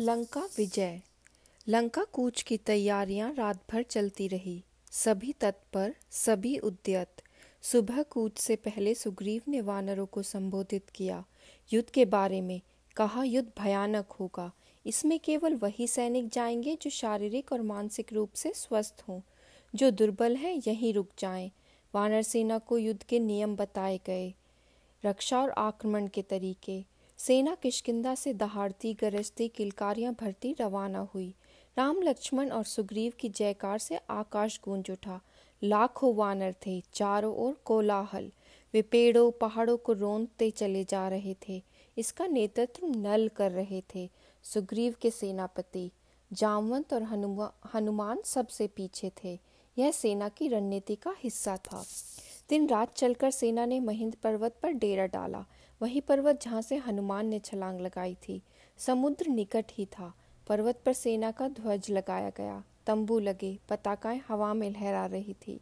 लंका विजय लंका कूच की तैयारियां रात भर चलती रही सभी तत्पर सभी उद्यत सुबह कूच से पहले सुग्रीव ने वानरों को संबोधित किया युद्ध के बारे में कहा युद्ध भयानक होगा इसमें केवल वही सैनिक जाएंगे जो शारीरिक और मानसिक रूप से स्वस्थ हों जो दुर्बल हैं यहीं रुक जाएं। वानर सेना को युद्ध के नियम बताए गए रक्षा और आक्रमण के तरीके सेना किशकिंदा से दहाड़ती गरजती किलकारियां भरती रवाना हुई राम लक्ष्मण और सुग्रीव की जयकार से आकाश गूंज उठा लाखों वानर थे चारों ओर कोलाहल वे पेड़ों पहाड़ों को रोनते चले जा रहे थे इसका नेतृत्व नल कर रहे थे सुग्रीव के सेनापति जामवंत और हनुमा हनुमान सबसे पीछे थे यह सेना की रणनीति का हिस्सा था दिन रात चलकर सेना ने महेंद्र पर्वत पर डेरा डाला वही पर्वत जहाँ से हनुमान ने छलांग लगाई थी समुद्र निकट ही था पर्वत पर सेना का ध्वज लगाया गया तंबू लगे पताकाएं हवा में लहरा रही थी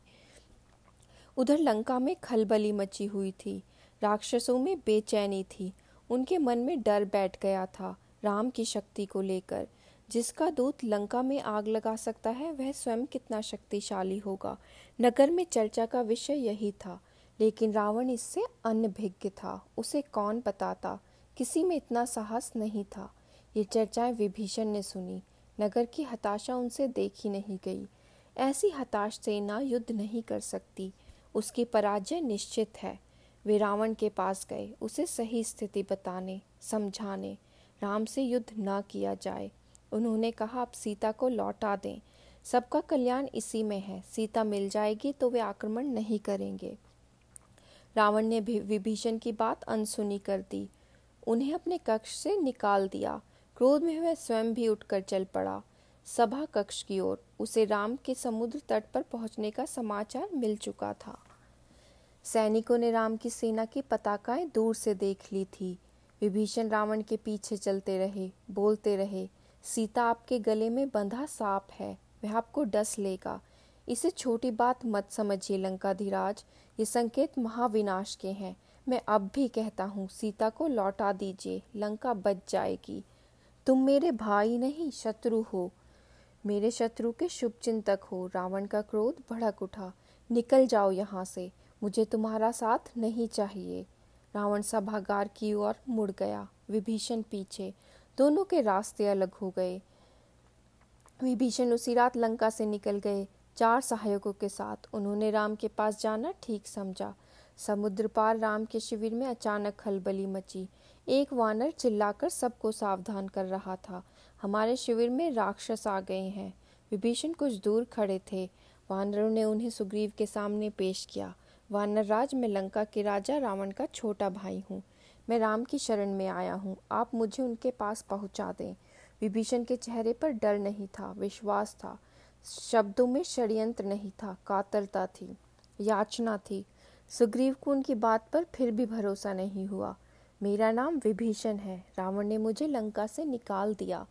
उधर लंका में खलबली मची हुई थी राक्षसों में बेचैनी थी उनके मन में डर बैठ गया था राम की शक्ति को लेकर जिसका दूत लंका में आग लगा सकता है वह स्वयं कितना शक्तिशाली होगा नगर में चर्चा का विषय यही था लेकिन रावण इससे अनभिज्ञ था उसे कौन पता था किसी में इतना साहस नहीं था ये चर्चाएं विभीषण ने सुनी नगर की हताशा उनसे देखी नहीं गई ऐसी हताश सेना युद्ध नहीं कर सकती उसकी पराजय निश्चित है वे रावण के पास गए उसे सही स्थिति बताने समझाने राम से युद्ध न किया जाए उन्होंने कहा आप सीता को लौटा दें सबका कल्याण इसी में है सीता मिल जाएगी तो वे आक्रमण नहीं करेंगे रावण ने विभीषण की बात अनसुनी कर दी उन्हें अपने कक्ष से निकाल दिया क्रोध में वह स्वयं भी उठकर चल पड़ा सभा कक्ष की ओर उसे राम के समुद्र तट पर पहुंचने का समाचार मिल चुका था सैनिकों ने राम की सेना की पताकाएं दूर से देख ली थी विभीषण रावण के पीछे चलते रहे बोलते रहे सीता आपके गले में बंधा सांप है वह आपको डस लेगा इसे छोटी बात मत समझिए लंकाधिराज ये संकेत महाविनाश के हैं मैं अब भी कहता हूँ सीता को लौटा दीजिए लंका बच जाएगी तुम मेरे भाई नहीं शत्रु हो मेरे शत्रु के शुभचिंतक हो रावण का क्रोध भड़क उठा निकल जाओ यहाँ से मुझे तुम्हारा साथ नहीं चाहिए रावण सभागार की ओर मुड़ गया विभीषण पीछे दोनों के रास्ते अलग हो गए विभीषण उसी रात लंका से निकल गए चार सहायकों के साथ उन्होंने राम के पास जाना ठीक समझा समुद्र पार राम के शिविर में अचानक खलबली मची एक वानर चिल्लाकर सबको सावधान कर रहा था हमारे शिविर में राक्षस आ गए हैं विभीषण कुछ दूर खड़े थे वानरों ने उन्हें सुग्रीव के सामने पेश किया वानर राज में लंका के राजा रावण का छोटा भाई हूँ मैं राम की शरण में आया हूँ आप मुझे उनके पास पहुँचा दें विभीषण के चेहरे पर डर नहीं था विश्वास था शब्दों में षड्यंत्र नहीं था कातरता थी याचना थी सुग्रीव को उनकी बात पर फिर भी भरोसा नहीं हुआ मेरा नाम विभीषण है रावण ने मुझे लंका से निकाल दिया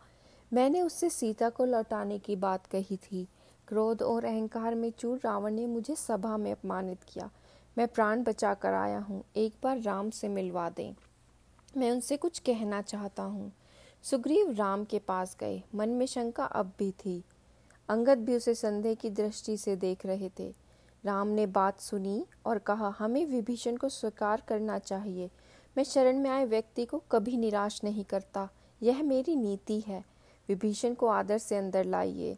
मैंने उससे सीता को लौटाने की बात कही थी क्रोध और अहंकार में चूर रावण ने मुझे सभा में अपमानित किया मैं प्राण बचा कर आया हूँ एक बार राम से मिलवा दें मैं उनसे कुछ कहना चाहता हूँ सुग्रीव राम के पास गए मन में शंका अब भी थी अंगद भी उसे संदेह की दृष्टि से देख रहे थे राम ने बात सुनी और कहा हमें विभीषण को स्वीकार करना चाहिए मैं शरण में आए व्यक्ति को कभी निराश नहीं करता यह मेरी नीति है विभीषण को आदर से अंदर लाइए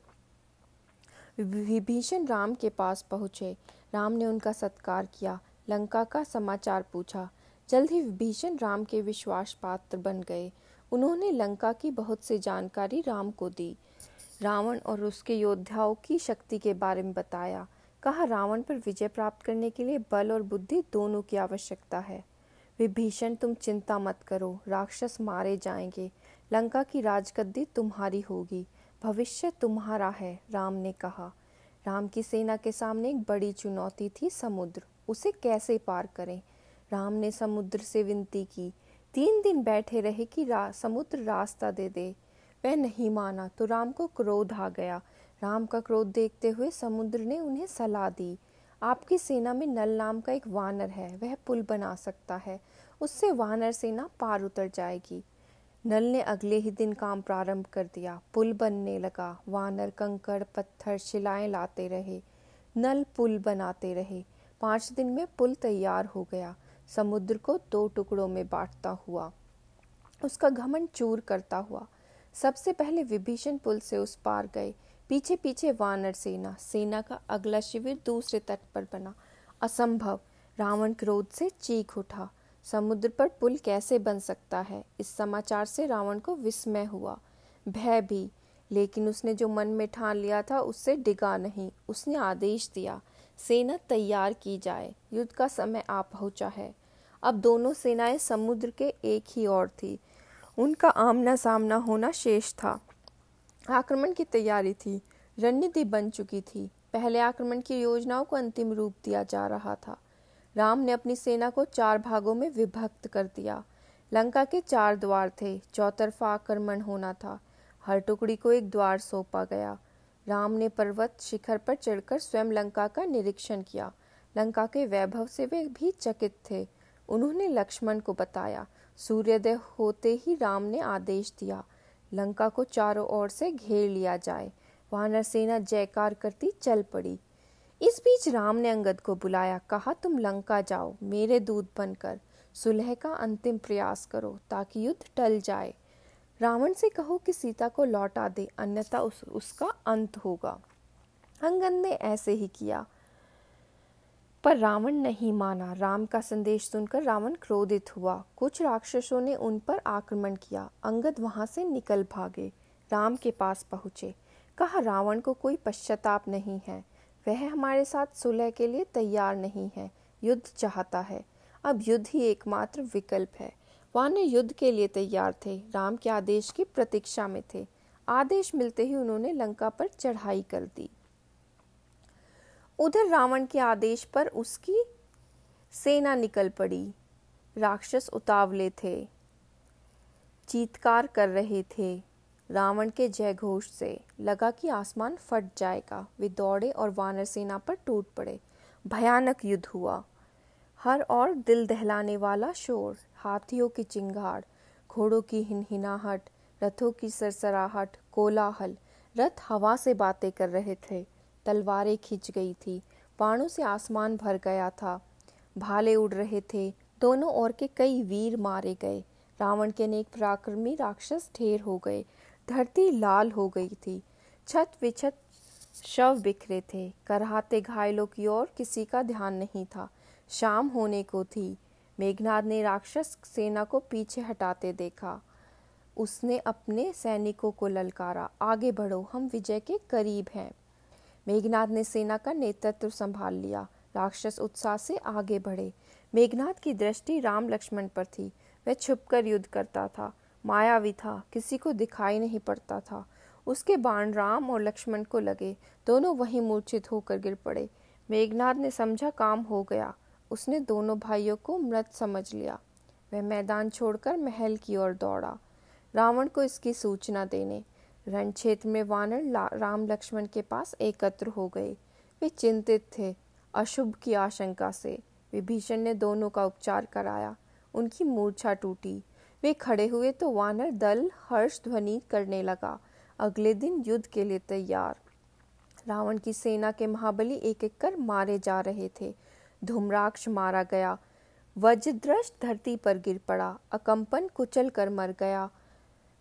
विभीषण राम के पास पहुंचे राम ने उनका सत्कार किया लंका का समाचार पूछा जल्द ही विभीषण राम के विश्वास पात्र बन गए उन्होंने लंका की बहुत सी जानकारी राम को दी रावण और उसके योद्धाओं की शक्ति के बारे में बताया कहा रावण पर विजय प्राप्त करने के लिए बल और बुद्धि दोनों की आवश्यकता है विभीषण तुम चिंता मत करो राक्षस मारे जाएंगे लंका की राजगद्दी तुम्हारी होगी भविष्य तुम्हारा है राम ने कहा राम की सेना के सामने एक बड़ी चुनौती थी समुद्र उसे कैसे पार करें राम ने समुद्र से विनती की तीन दिन बैठे रहे कि रा, समुद्र रास्ता दे दे वह नहीं माना तो राम को क्रोध आ गया राम का क्रोध देखते हुए समुद्र ने उन्हें सलाह दी आपकी सेना में नल नाम का एक वानर है वह पुल बना सकता है उससे वानर सेना पार उतर जाएगी नल ने अगले ही दिन काम प्रारंभ कर दिया पुल बनने लगा वानर कंकड़ पत्थर शिलाएं लाते रहे नल पुल बनाते रहे पाँच दिन में पुल तैयार हो गया समुद्र को दो टुकड़ों में बांटता हुआ उसका घमन चूर करता हुआ सबसे पहले विभीषण पुल से उस पार गए पीछे पीछे वानर सेना सेना का अगला शिविर दूसरे तट पर बना असंभव रावण क्रोध से चीख उठा समुद्र पर पुल कैसे बन सकता है इस समाचार से रावण को विस्मय हुआ भय भी लेकिन उसने जो मन में ठान लिया था उससे डिगा नहीं उसने आदेश दिया सेना तैयार की जाए युद्ध का समय आ पहुंचा है अब दोनों सेनाएं समुद्र के एक ही ओर थी उनका आमना सामना होना शेष था आक्रमण की तैयारी थी रणनीति बन चुकी थी पहले आक्रमण की योजनाओं को अंतिम रूप दिया जा रहा था राम ने अपनी सेना को चार भागों में विभक्त कर दिया लंका के चार द्वार थे चौतरफा आक्रमण होना था हर टुकड़ी को एक द्वार सौंपा गया राम ने पर्वत शिखर पर चढ़कर स्वयं लंका का निरीक्षण किया लंका के वैभव से वे भी चकित थे उन्होंने लक्ष्मण को बताया सूर्योदय होते ही राम ने आदेश दिया लंका को चारों ओर से घेर लिया जाए वानर सेना जयकार करती चल पड़ी इस बीच राम ने अंगद को बुलाया कहा तुम लंका जाओ मेरे दूध बनकर सुलह का अंतिम प्रयास करो ताकि युद्ध टल जाए रावण से कहो कि सीता को लौटा दे अन्यथा उस, उसका अंत होगा अंगद ने ऐसे ही किया पर रावण नहीं माना राम का संदेश सुनकर रावण क्रोधित हुआ कुछ राक्षसों ने उन पर आक्रमण किया अंगद वहां से निकल भागे राम के पास पहुंचे कहा रावण को कोई पश्चाताप नहीं है वह हमारे साथ सुलह के लिए तैयार नहीं है युद्ध चाहता है अब युद्ध ही एकमात्र विकल्प है वान्य युद्ध के लिए तैयार थे राम के आदेश की प्रतीक्षा में थे आदेश मिलते ही उन्होंने लंका पर चढ़ाई कर दी उधर रावण के आदेश पर उसकी सेना निकल पड़ी राक्षस उतावले थे चीतकार कर रहे थे रावण के जयघोष से लगा कि आसमान फट जाएगा वे दौड़े और वानर सेना पर टूट पड़े भयानक युद्ध हुआ हर और दिल दहलाने वाला शोर हाथियों की चिंगाड़ घोड़ों की हिनहिनाहट रथों की सरसराहट कोलाहल रथ हवा से बातें कर रहे थे तलवारें खींच गई थी बाणों से आसमान भर गया था भाले उड़ रहे थे दोनों ओर के कई वीर मारे गए रावण के अनेक पराक्रमी राक्षस ढेर हो गए धरती लाल हो गई थी छत विछत शव बिखरे थे कराहते घायलों की ओर किसी का ध्यान नहीं था शाम होने को थी मेघनाद ने राक्षस सेना को पीछे हटाते देखा उसने अपने सैनिकों को ललकारा आगे बढ़ो हम विजय के करीब हैं मेघनाथ ने सेना का नेतृत्व संभाल लिया राक्षस उत्साह से आगे बढ़े मेघनाथ की दृष्टि राम लक्ष्मण पर थी वह छुपकर युद्ध करता था मायावी था किसी को दिखाई नहीं पड़ता था उसके बाण राम और लक्ष्मण को लगे दोनों वहीं मूर्छित होकर गिर पड़े मेघनाथ ने समझा काम हो गया उसने दोनों भाइयों को मृत समझ लिया वह मैदान छोड़कर महल की ओर दौड़ा रावण को इसकी सूचना देने रण क्षेत्र में वानर राम लक्ष्मण के पास एकत्र हो गए वे चिंतित थे अशुभ की आशंका से विभीषण ने दोनों का उपचार कराया उनकी मूर्छा टूटी वे खड़े हुए तो वानर दल हर्ष ध्वनि करने लगा अगले दिन युद्ध के लिए तैयार रावण की सेना के महाबली एक एक कर मारे जा रहे थे धूम्राक्ष मारा गया वज्रश धरती पर गिर पड़ा अकंपन कुचल कर मर गया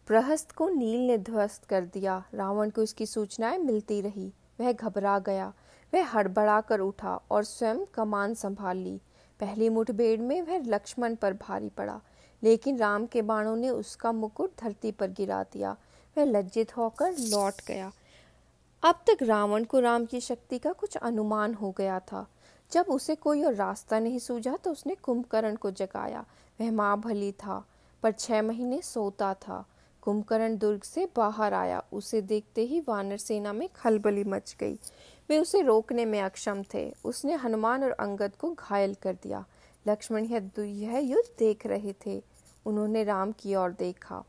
प्रहस्त को नील ने ध्वस्त कर दिया रावण को इसकी सूचनाएं मिलती रही वह घबरा गया वह हड़बड़ा कर उठा और स्वयं कमान संभाल ली पहली मुठभेड़ में वह लक्ष्मण पर भारी पड़ा लेकिन राम के बाणों ने उसका मुकुट धरती पर गिरा दिया वह लज्जित होकर लौट गया अब तक रावण को राम की शक्ति का कुछ अनुमान हो गया था जब उसे कोई और रास्ता नहीं सूझा तो उसने कुंभकर्ण को जगाया वह माँ भली था पर छह महीने सोता था कुंभकर्ण दुर्ग से बाहर आया उसे देखते ही वानर सेना में खलबली मच गई वे उसे रोकने में अक्षम थे उसने हनुमान और अंगद को घायल कर दिया लक्ष्मण यह युद्ध देख रहे थे उन्होंने राम की ओर देखा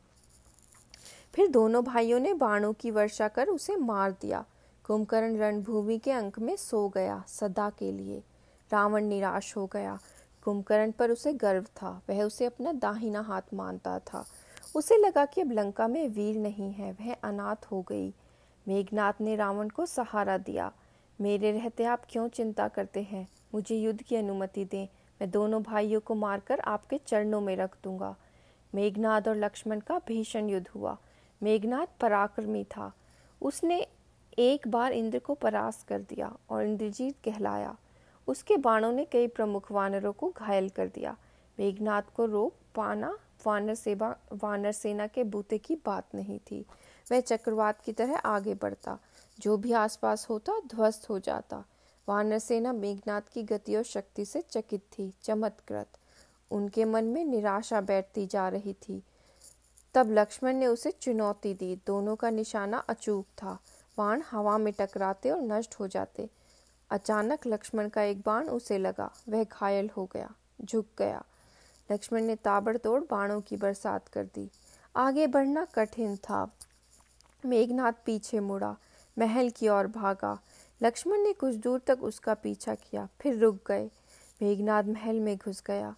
फिर दोनों भाइयों ने बाणों की वर्षा कर उसे मार दिया कुंभकर्ण रणभूमि के अंक में सो गया सदा के लिए रावण निराश हो गया कुंभकर्ण पर उसे गर्व था वह उसे अपना दाहिना हाथ मानता था उसे लगा कि अब लंका में वीर नहीं है वह अनाथ हो गई मेघनाथ ने रावण को सहारा दिया मेरे रहते आप क्यों चिंता करते हैं मुझे युद्ध की अनुमति दें मैं दोनों भाइयों को मारकर आपके चरणों में रख दूंगा मेघनाथ और लक्ष्मण का भीषण युद्ध हुआ मेघनाथ पराक्रमी था उसने एक बार इंद्र को परास्त कर दिया और इंद्रजीत कहलाया उसके बाणों ने कई प्रमुख वानरों को घायल कर दिया मेघनाथ को रोक पाना वानर सेवा वानर सेना के बूते की बात नहीं थी वह चक्रवात की तरह आगे बढ़ता जो भी आसपास होता ध्वस्त हो जाता वानर सेना मेघनाथ की गति और शक्ति से चकित थी चमत्कृत उनके मन में निराशा बैठती जा रही थी तब लक्ष्मण ने उसे चुनौती दी दोनों का निशाना अचूक था बाण हवा में टकराते और नष्ट हो जाते अचानक लक्ष्मण का एक बाण उसे लगा वह घायल हो गया झुक गया लक्ष्मण ने ताबड़तोड़ बाणों की बरसात कर दी आगे बढ़ना कठिन था मेघनाथ पीछे मुड़ा महल की ओर भागा लक्ष्मण ने कुछ दूर तक उसका पीछा किया फिर रुक गए मेघनाथ महल में घुस गया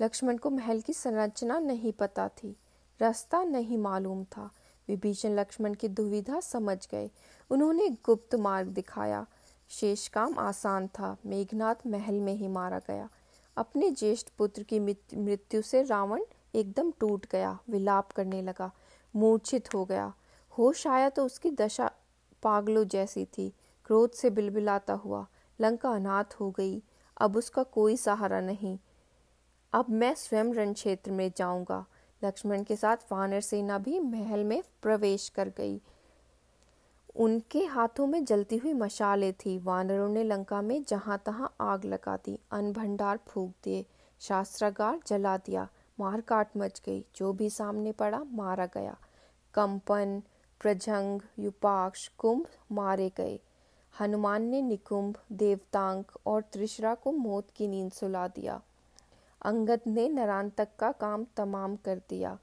लक्ष्मण को महल की संरचना नहीं पता थी रास्ता नहीं मालूम था विभीषण लक्ष्मण की दुविधा समझ गए उन्होंने गुप्त मार्ग दिखाया शेष काम आसान था मेघनाथ महल में ही मारा गया अपने ज्येष्ठ पुत्र की मृत्यु से रावण एकदम टूट गया विलाप करने लगा मूर्छित हो गया होश आया तो उसकी दशा पागलों जैसी थी क्रोध से बिलबिलाता हुआ लंका अनाथ हो गई अब उसका कोई सहारा नहीं अब मैं स्वयं रण क्षेत्र में जाऊंगा लक्ष्मण के साथ वानर सेना भी महल में प्रवेश कर गई उनके हाथों में जलती हुई मशाले थी वानरों ने लंका में जहां तहां आग लगा दी अन्न भंडार फूक दिए शास्त्रागार जला दिया मार काट मच गई जो भी सामने पड़ा मारा गया कंपन प्रजंग युपाक्ष कुंभ मारे गए हनुमान ने निकुंभ देवतांक और त्रिशरा को मौत की नींद सुला दिया अंगद ने नरान तक का काम तमाम कर दिया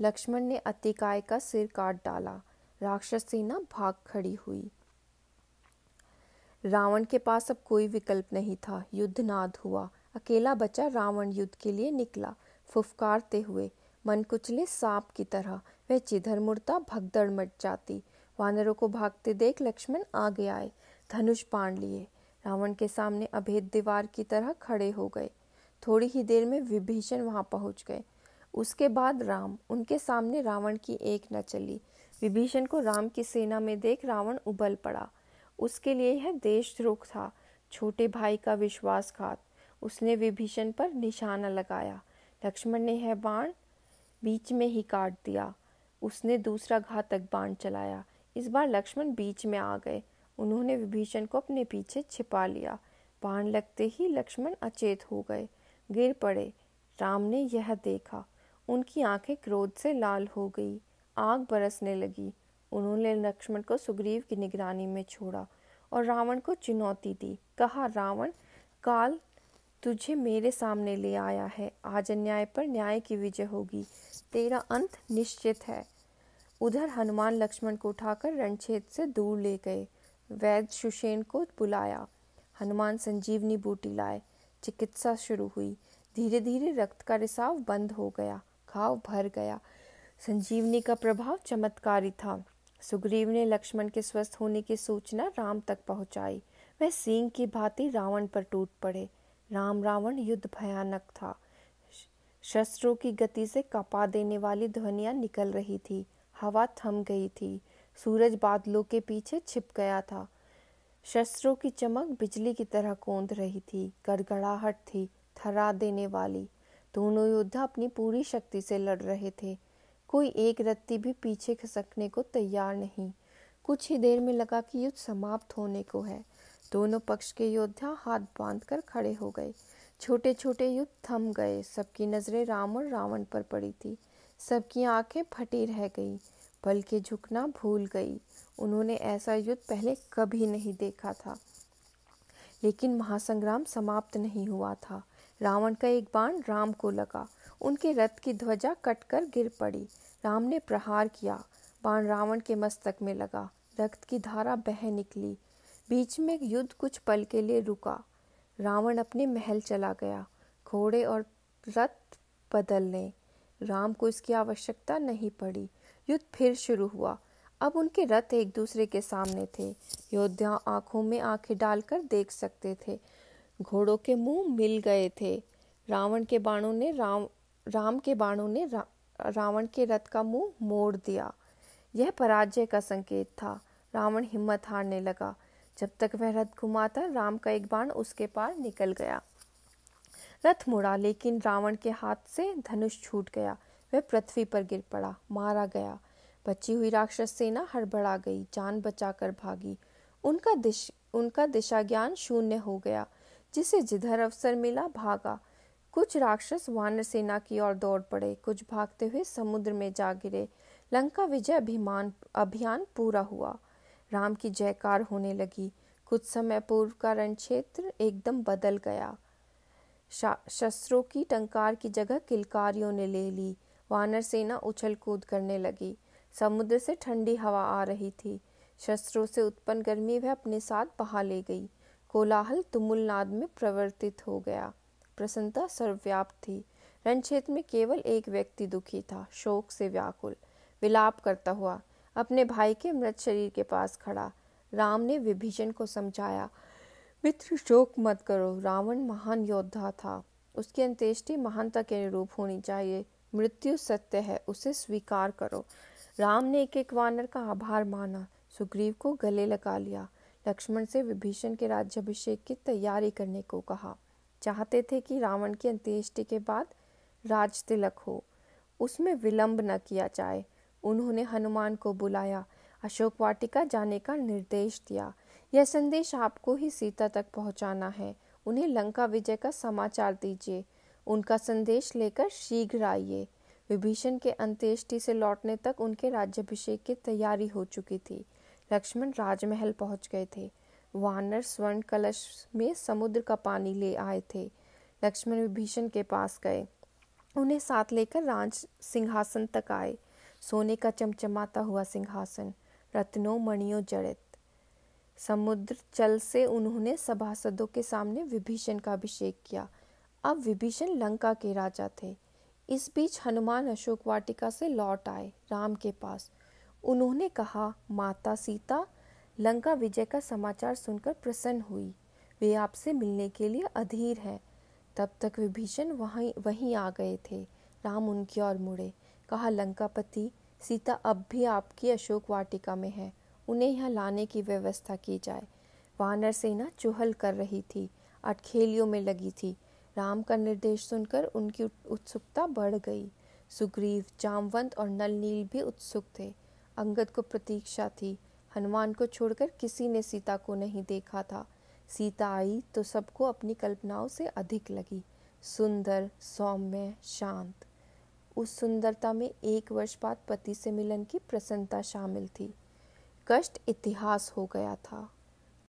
लक्ष्मण ने अतिकाय का सिर काट डाला राक्षस सेना भाग खड़ी हुई रावण के पास अब कोई विकल्प नहीं था युद्ध नाद हुआ अकेला बचा रावण युद्ध के लिए निकला फुफकारते हुए मन कुचले सांप की तरह वह चिधर मुड़ता भगदड़ मच जाती वानरों को भागते देख लक्ष्मण आगे आए धनुष पाण लिए रावण के सामने अभेद दीवार की तरह खड़े हो गए थोड़ी ही देर में विभीषण वहां पहुंच गए उसके बाद राम उनके सामने रावण की एक न चली विभीषण को राम की सेना में देख रावण उबल पड़ा उसके लिए यह देशद्रोह था छोटे भाई का विश्वासघात उसने विभीषण पर निशाना लगाया लक्ष्मण ने यह बाण बीच में ही काट दिया उसने दूसरा घातक बाण चलाया इस बार लक्ष्मण बीच में आ गए उन्होंने विभीषण को अपने पीछे छिपा लिया बाण लगते ही लक्ष्मण अचेत हो गए गिर पड़े राम ने यह देखा उनकी आंखें क्रोध से लाल हो गई आग बरसने लगी उन्होंने लक्ष्मण को सुग्रीव की निगरानी में छोड़ा और रावण को चुनौती दी कहा रावण काल तुझे मेरे सामने ले आया है आज अन्याय पर न्याय की विजय होगी तेरा अंत निश्चित है उधर हनुमान लक्ष्मण को उठाकर रणछेद से दूर ले गए वैद्य सुषेण को बुलाया हनुमान संजीवनी बूटी लाए चिकित्सा शुरू हुई धीरे धीरे रक्त का रिसाव बंद हो गया घाव भर गया संजीवनी का प्रभाव चमत्कारी था सुग्रीव ने लक्ष्मण के स्वस्थ होने की सूचना राम तक पहुंचाई वह सिंह की भांति रावण पर टूट पड़े राम रावण युद्ध भयानक था शस्त्रों की गति से कपा देने वाली ध्वनियां निकल रही थी हवा थम गई थी सूरज बादलों के पीछे छिप गया था शस्त्रों की चमक बिजली की तरह कोंद रही थी गड़गड़ाहट थी थरा देने वाली दोनों योद्धा अपनी पूरी शक्ति से लड़ रहे थे कोई एक रत्ती भी पीछे खसकने को तैयार नहीं कुछ ही देर में लगा कि युद्ध समाप्त होने को है दोनों पक्ष के योद्धा हाथ बांधकर खड़े हो गए छोटे छोटे युद्ध थम गए सबकी नजरें राम और रावण पर पड़ी थी सबकी आंखें फटी रह गई बल्कि झुकना भूल गई उन्होंने ऐसा युद्ध पहले कभी नहीं देखा था लेकिन महासंग्राम समाप्त नहीं हुआ था रावण का एक बाण राम को लगा उनके रथ की ध्वजा कटकर गिर पड़ी राम ने प्रहार किया बाण रावण के मस्तक में लगा रक्त की धारा बह निकली बीच में युद्ध कुछ पल के लिए रुका रावण अपने महल चला गया घोड़े और रथ बदल ले राम को इसकी आवश्यकता नहीं पड़ी युद्ध फिर शुरू हुआ अब उनके रथ एक दूसरे के सामने थे योद्धा आंखों में आंखें डालकर देख सकते थे घोड़ों के मुंह मिल गए थे रावण के बाणों ने राम राम के बाणों ने रा, रावण के रथ का मुंह मोड़ दिया यह पराजय का संकेत था रावण हिम्मत हारने लगा जब तक वह रथ घुमाता राम का एक बाण उसके पार निकल गया रथ मुड़ा लेकिन रावण के हाथ से धनुष छूट गया वह पृथ्वी पर गिर पड़ा मारा गया बची हुई राक्षस सेना हड़बड़ा गई जान बचाकर भागी उनका दिश उनका दिशा ज्ञान शून्य हो गया जिसे जिधर अवसर मिला भागा कुछ राक्षस वानर सेना की ओर दौड़ पड़े कुछ भागते हुए समुद्र में जा गिरे लंका विजय अभिमान अभियान पूरा हुआ राम की जयकार होने लगी कुछ समय पूर्व का रण क्षेत्र एकदम बदल गया शस्त्रों की टंकार की जगह किलकारियों ने ले ली वानर सेना उछल कूद करने लगी समुद्र से ठंडी हवा आ रही थी शस्त्रों से उत्पन्न गर्मी वह अपने साथ बहा ले गई कोलाहल तुमुलनाद में प्रवर्तित हो गया प्रसन्नता सर्वव्याप्त थी रण क्षेत्र में केवल एक व्यक्ति दुखी था शोक से व्याकुल विलाप करता हुआ अपने भाई के मृत शरीर के पास खड़ा राम ने विभीषण को समझाया मित्र शोक मत करो रावण महान योद्धा था उसकी अंत्येष्टि महानता के अनुरूप होनी चाहिए मृत्यु सत्य है उसे स्वीकार करो राम ने एक एक वानर का आभार माना सुग्रीव को गले लगा लिया लक्ष्मण से विभीषण के राज्याभिषेक की तैयारी करने को कहा चाहते थे कि रावण की अंत्येष्टि के बाद राज तिलक हो उसमें विलंब न किया जाए उन्होंने हनुमान को बुलाया अशोक वाटिका जाने का निर्देश दिया यह संदेश आपको ही सीता तक पहुंचाना है उन्हें लंका विजय का समाचार दीजिए उनका संदेश लेकर शीघ्र आइए विभीषण के अंत्येष्टि से लौटने तक उनके राज्याभिषेक की तैयारी हो चुकी थी लक्ष्मण राजमहल पहुंच गए थे वानर स्वर्ण कलश में समुद्र का पानी ले आए थे लक्ष्मण विभीषण के पास गए उन्हें साथ लेकर राज सिंहासन तक आए सोने का चमचमाता हुआ सिंहासन रत्नों मणियों जड़ित समुद्र जल से उन्होंने सभासदों के सामने विभीषण का अभिषेक किया अब विभीषण लंका के राजा थे इस बीच हनुमान अशोक वाटिका से लौट आए राम के पास उन्होंने कहा माता सीता लंका विजय का समाचार सुनकर प्रसन्न हुई वे आपसे मिलने के लिए अधीर हैं तब तक विभीषण वहीं वहीं आ गए थे राम उनकी ओर मुड़े कहा लंकापति सीता अब भी आपकी अशोक वाटिका में है उन्हें यहाँ लाने की व्यवस्था की जाए वानर सेना चुहल कर रही थी अटखेलियों में लगी थी राम का निर्देश सुनकर उनकी उत्सुकता बढ़ गई सुग्रीव जामवंत और नलनील भी उत्सुक थे अंगद को प्रतीक्षा थी हनुमान को छोड़कर किसी ने सीता को नहीं देखा था सीता आई तो सबको अपनी कल्पनाओं से अधिक लगी सुंदर सौम्य शांत उस सुंदरता में एक वर्ष बाद पति से मिलन की प्रसन्नता शामिल थी कष्ट इतिहास हो गया था